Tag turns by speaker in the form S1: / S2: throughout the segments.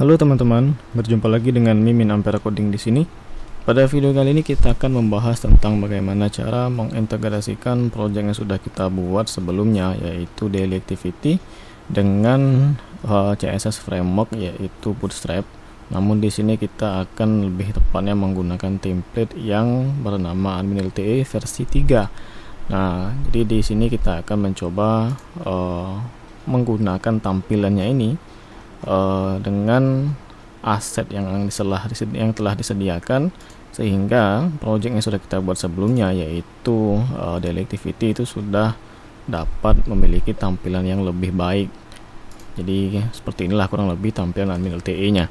S1: Halo teman-teman, berjumpa lagi dengan Mimin Ampera Coding di sini. Pada video kali ini kita akan membahas tentang bagaimana cara mengintegrasikan project yang sudah kita buat sebelumnya yaitu daily activity dengan uh, eh, CSS framework yaitu Bootstrap. Namun di sini kita akan lebih tepatnya menggunakan template yang bernama admin LTE versi 3. Nah, jadi di sini kita akan mencoba uh, menggunakan tampilannya ini uh, dengan aset yang telah yang telah disediakan sehingga project yang sudah kita buat sebelumnya yaitu uh, Delectivity itu sudah dapat memiliki tampilan yang lebih baik jadi seperti inilah kurang lebih tampilan admin LTE nya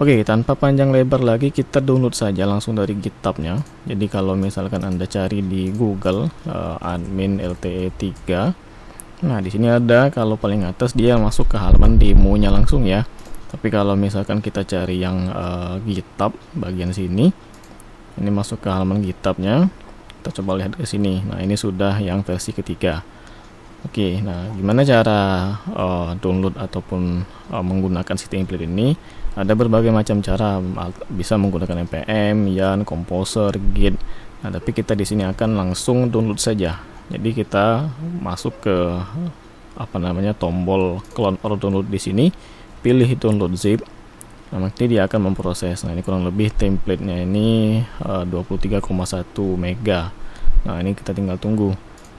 S1: oke tanpa panjang lebar lagi kita download saja langsung dari github nya jadi kalau misalkan anda cari di google uh, admin LTE 3 Nah, di sini ada kalau paling atas dia masuk ke halaman demonya langsung ya. Tapi kalau misalkan kita cari yang uh, GitHub bagian sini, ini masuk ke halaman GitHubnya. Kita coba lihat ke sini. Nah, ini sudah yang versi ketiga. Oke, nah gimana cara uh, download ataupun uh, menggunakan City template ini? Ada berbagai macam cara, bisa menggunakan npm, yarn, composer, git. Nah, tapi kita di sini akan langsung download saja jadi kita masuk ke apa namanya tombol clone or download di sini, pilih download zip. Nah, nanti dia akan memproses. Nah, ini kurang lebih templatenya ini eh, uh, 23,1 mega. Nah, ini kita tinggal tunggu.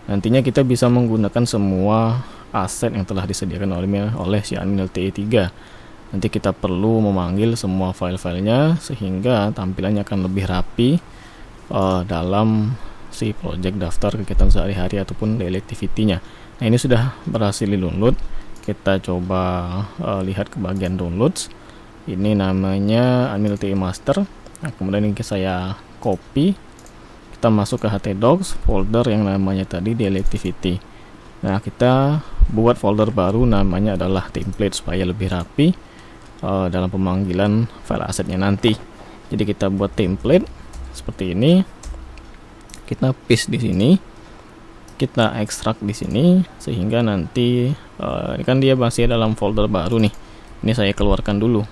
S1: Nantinya kita bisa menggunakan semua aset yang telah disediakan oleh oleh Xiaomi LTE 3. Nanti kita perlu memanggil semua file-filenya sehingga tampilannya akan lebih rapi uh, dalam si project daftar kegiatan sehari-hari ataupun daily activity-nya. Nah, ini sudah berhasil di-download. Kita coba uh, lihat ke bagian downloads. Ini namanya Unreal TE Master. Nah, kemudian ini saya copy. Kita masuk ke htdocs folder yang namanya tadi daily activity. Nah, kita buat folder baru namanya adalah template supaya lebih rapi uh, dalam pemanggilan file asetnya nanti. Jadi kita buat template seperti ini kita paste di sini kita ekstrak di sini sehingga nanti uh, kan dia masih dalam folder baru nih ini saya keluarkan dulu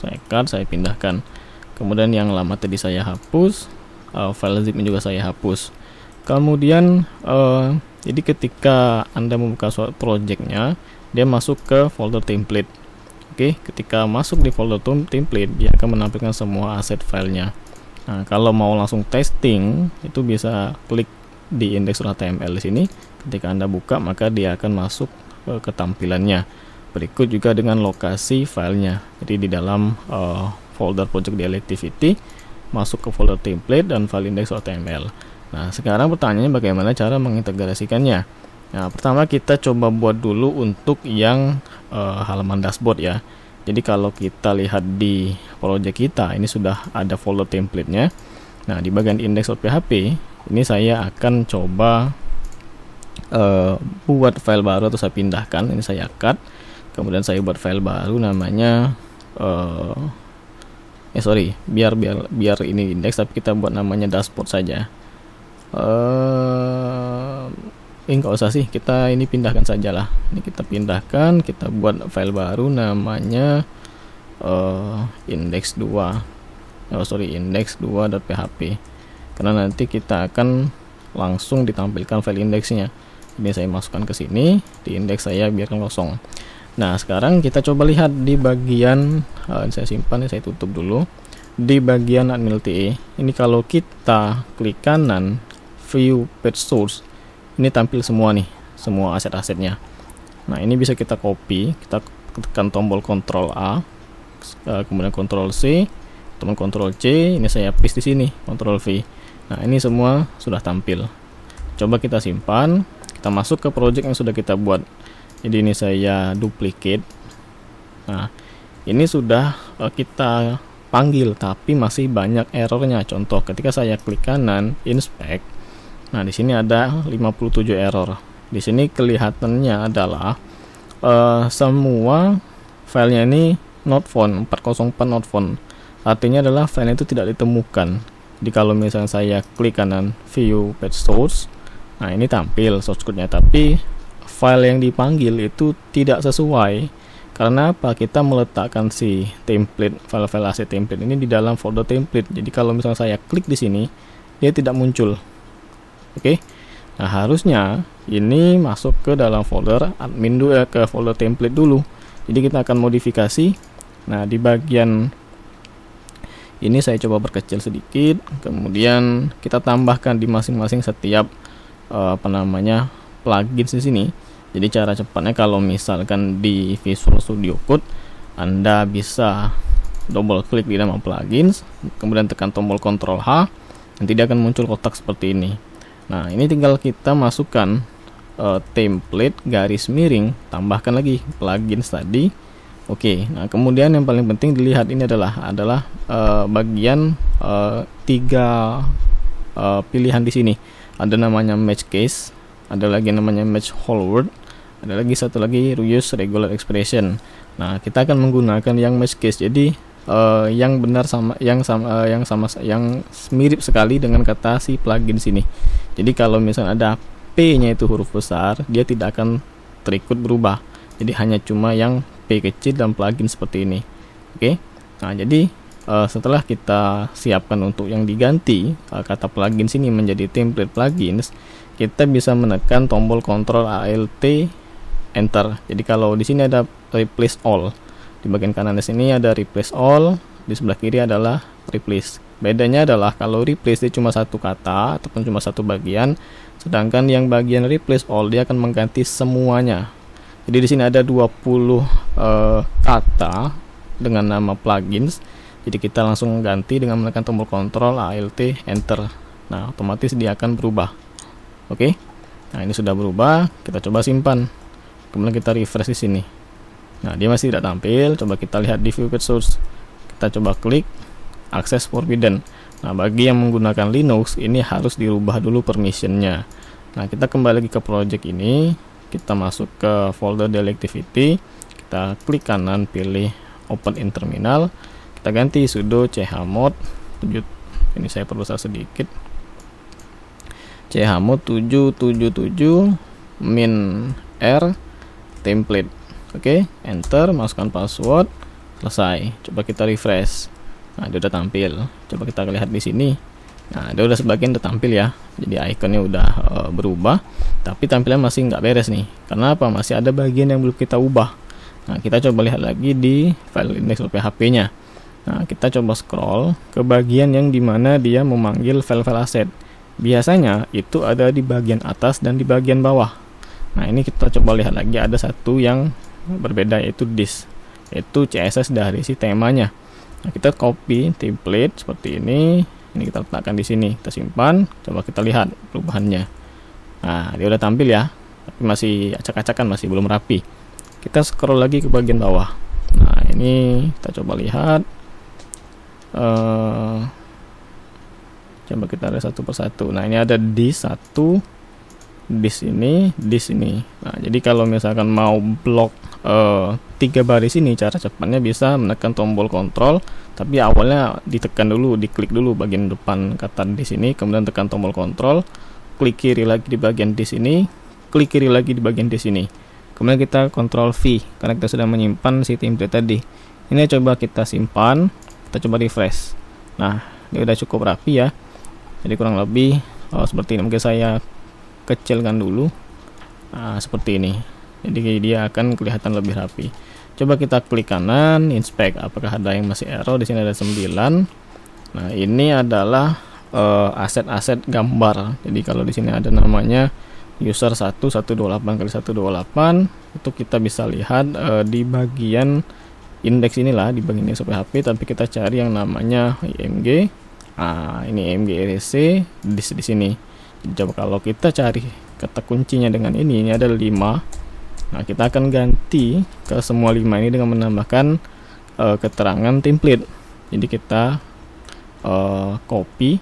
S1: saya cut saya pindahkan kemudian yang lama tadi saya hapus uh, file zip juga saya hapus kemudian uh, jadi ketika anda membuka suatu projectnya dia masuk ke folder template oke okay? ketika masuk di folder template dia akan menampilkan semua aset filenya Nah, kalau mau langsung testing itu bisa klik di index.html di sini. Ketika Anda buka maka dia akan masuk ke, eh, ke tampilannya. Berikut juga dengan lokasi filenya. Jadi di dalam uh, folder project Activity masuk ke folder template dan file index.html. Nah, sekarang pertanyaannya bagaimana cara mengintegrasikannya? Nah, pertama kita coba buat dulu untuk yang uh, halaman dashboard ya. Jadi kalau kita lihat di project kita, ini sudah ada folder template-nya. Nah, di bagian index.php, ini saya akan coba uh, buat file baru atau saya pindahkan. Ini saya cut, kemudian saya buat file baru namanya uh, eh sorry, biar biar biar ini index tapi kita buat namanya dashboard saja. Uh, eh nggak usah sih kita ini pindahkan saja lah ini kita pindahkan kita buat file baru namanya uh, index 2 oh sorry index 2.php karena nanti kita akan langsung ditampilkan file indeksnya ini saya masukkan ke sini di index saya biarkan kosong nah sekarang kita coba lihat di bagian uh, saya simpan ya, saya tutup dulu di bagian admin LTE ini kalau kita klik kanan view page source ini tampil semua nih semua aset-asetnya nah ini bisa kita copy kita tekan tombol Ctrl A eh, kemudian Ctrl C teman Ctrl C ini saya paste di sini Ctrl V nah ini semua sudah tampil coba kita simpan kita masuk ke project yang sudah kita buat jadi ini saya duplicate nah ini sudah eh, kita panggil tapi masih banyak errornya contoh ketika saya klik kanan inspect Nah, di sini ada 57 error. Di sini kelihatannya adalah uh, semua filenya ini not found, 404 not found. Artinya adalah file itu tidak ditemukan. di kalau misalnya saya klik kanan view page source, nah ini tampil source code-nya, tapi file yang dipanggil itu tidak sesuai. Karena apa? Kita meletakkan si template file-file AC template ini di dalam folder template. Jadi kalau misalnya saya klik di sini, dia tidak muncul Oke. Okay. Nah, harusnya ini masuk ke dalam folder admin dulu eh, ke folder template dulu. Jadi kita akan modifikasi. Nah, di bagian ini saya coba perkecil sedikit, kemudian kita tambahkan di masing-masing setiap eh, apa namanya plugin di sini. Jadi cara cepatnya kalau misalkan di Visual Studio Code Anda bisa double klik di nama plugins, kemudian tekan tombol Ctrl H, nanti dia akan muncul kotak seperti ini. Nah, ini tinggal kita masukkan uh, template garis miring, tambahkan lagi plugin tadi. Oke, okay, nah kemudian yang paling penting dilihat ini adalah adalah uh, bagian uh, tiga uh, pilihan di sini. Ada namanya match case, ada lagi namanya match whole word, ada lagi satu lagi reuse regular expression. Nah, kita akan menggunakan yang match case. Jadi uh, yang benar sama yang sama uh, yang sama yang mirip sekali dengan kata si plugin sini. Jadi kalau misalnya ada P-nya itu huruf besar, dia tidak akan terikut berubah. Jadi hanya cuma yang P kecil dan plugin seperti ini. Oke. Okay? Nah, jadi uh, setelah kita siapkan untuk yang diganti uh, kata plugin sini menjadi template plugins kita bisa menekan tombol Ctrl ALT Enter jadi kalau di sini ada replace all di bagian kanan sini ada replace all, di sebelah kiri adalah replace. Bedanya adalah kalau replace dia cuma satu kata ataupun cuma satu bagian, sedangkan yang bagian replace all dia akan mengganti semuanya. Jadi di sini ada 20 uh, eh, kata dengan nama plugins. Jadi kita langsung ganti dengan menekan tombol Control Alt Enter. Nah, otomatis dia akan berubah. Oke. Okay? Nah, ini sudah berubah, kita coba simpan. Kemudian kita refresh di sini. Nah, dia masih tidak tampil. Coba kita lihat di view source. Kita coba klik access forbidden. Nah, bagi yang menggunakan Linux ini harus dirubah dulu permissionnya. Nah, kita kembali lagi ke project ini. Kita masuk ke folder delectivity. Kita klik kanan pilih open in terminal. Kita ganti sudo chmod 7 ini saya perbesar sedikit. chmod 777 min r template Oke, okay, enter, masukkan password, selesai. Coba kita refresh. Nah, dia udah tampil. Coba kita lihat di sini. Nah, dia udah sebagian udah tampil ya. Jadi ikonnya udah e, berubah, tapi tampilan masih nggak beres nih. Karena apa? Masih ada bagian yang belum kita ubah. Nah, kita coba lihat lagi di file index.php-nya. Nah, kita coba scroll ke bagian yang dimana dia memanggil file-file aset. Biasanya itu ada di bagian atas dan di bagian bawah. Nah, ini kita coba lihat lagi ada satu yang berbeda yaitu dis yaitu CSS dari si temanya nah, kita copy template seperti ini ini kita letakkan di sini kita simpan coba kita lihat perubahannya nah dia udah tampil ya tapi masih acak-acakan masih belum rapi kita scroll lagi ke bagian bawah nah ini kita coba lihat uh, coba kita lihat satu persatu nah ini ada di satu di sini di sini nah jadi kalau misalkan mau blok uh, tiga baris ini cara cepatnya bisa menekan tombol kontrol tapi awalnya ditekan dulu diklik dulu bagian depan kata di sini kemudian tekan tombol kontrol klik kiri lagi di bagian di sini klik kiri lagi di bagian di sini kemudian kita kontrol V karena kita sudah menyimpan si template tadi ini coba kita simpan kita coba refresh nah ini udah cukup rapi ya jadi kurang lebih oh, seperti ini mungkin saya kecilkan dulu nah, seperti ini jadi dia akan kelihatan lebih rapi coba kita klik kanan inspect apakah ada yang masih error di sini ada 9 nah ini adalah eh, aset-aset uh, gambar jadi kalau di sini ada namanya user 1128 kali 128 itu kita bisa lihat uh, di bagian indeks inilah di bagian indeks PHP tapi kita cari yang namanya IMG nah ini IMG e RC e di, sini coba kalau kita cari kata kuncinya dengan ini ini ada 5 Nah, kita akan ganti ke semua lima ini dengan menambahkan uh, keterangan template. Jadi kita uh, copy,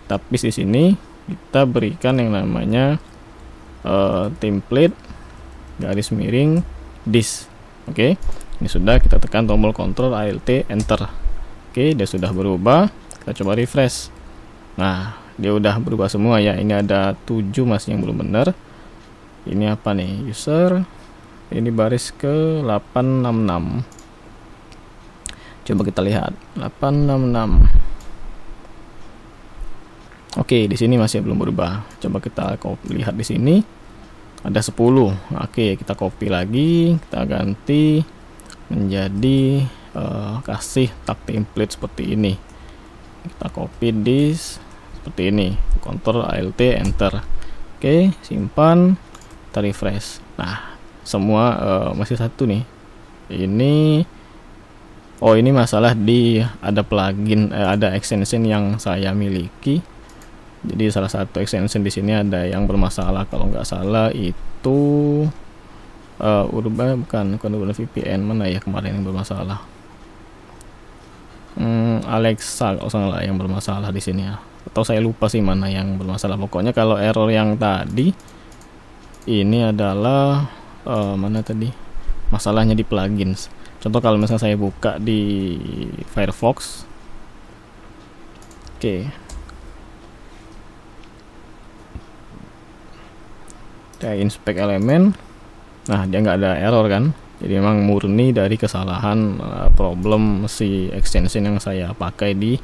S1: kita paste di sini, kita berikan yang namanya uh, template garis miring dis. Oke. Okay? Ini sudah kita tekan tombol Ctrl Alt Enter. Oke, okay, dia sudah berubah. Kita coba refresh. Nah, dia udah berubah semua ya. Ini ada 7 masih yang belum benar ini apa nih user ini baris ke 866 coba kita lihat 866 oke di sini masih belum berubah coba kita copy lihat di sini ada 10 oke kita copy lagi kita ganti menjadi uh, kasih tag template seperti ini kita copy di seperti ini kontrol alt enter oke simpan kita refresh nah semua uh, masih satu nih ini oh ini masalah di ada plugin eh, ada extension yang saya miliki jadi salah satu extension di sini ada yang bermasalah kalau nggak salah itu uh, eh, urban bukan bukan urban VPN mana ya kemarin yang bermasalah hmm, Alexa kalau salah yang bermasalah di sini ya atau saya lupa sih mana yang bermasalah pokoknya kalau error yang tadi ini adalah uh, mana tadi masalahnya di plugins contoh kalau misalnya saya buka di Firefox oke okay. saya inspect elemen nah dia nggak ada error kan jadi memang murni dari kesalahan uh, problem si extension yang saya pakai di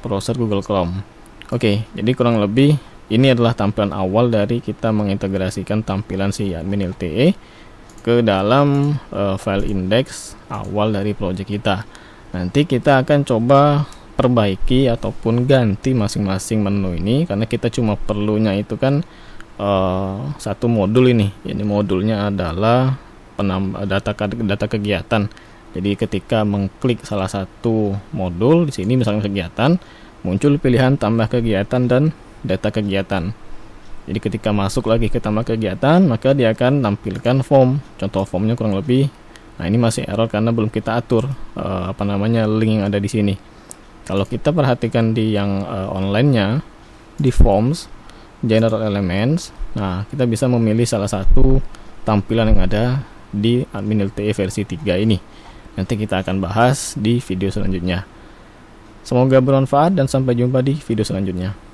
S1: browser Google Chrome oke okay, jadi kurang lebih ini adalah tampilan awal dari kita mengintegrasikan tampilan si admin LTE ke dalam uh, file index awal dari project kita. Nanti kita akan coba perbaiki ataupun ganti masing-masing menu ini karena kita cuma perlunya itu kan uh, satu modul ini. Ini modulnya adalah penambah data data kegiatan. Jadi ketika mengklik salah satu modul di sini misalnya kegiatan, muncul pilihan tambah kegiatan dan data kegiatan. Jadi ketika masuk lagi ke tambah kegiatan, maka dia akan tampilkan form. Contoh formnya kurang lebih. Nah ini masih error karena belum kita atur uh, apa namanya link yang ada di sini. Kalau kita perhatikan di yang uh, online-nya, di forms, general elements, nah kita bisa memilih salah satu tampilan yang ada di admin LTE versi 3 ini. Nanti kita akan bahas di video selanjutnya. Semoga bermanfaat dan sampai jumpa di video selanjutnya.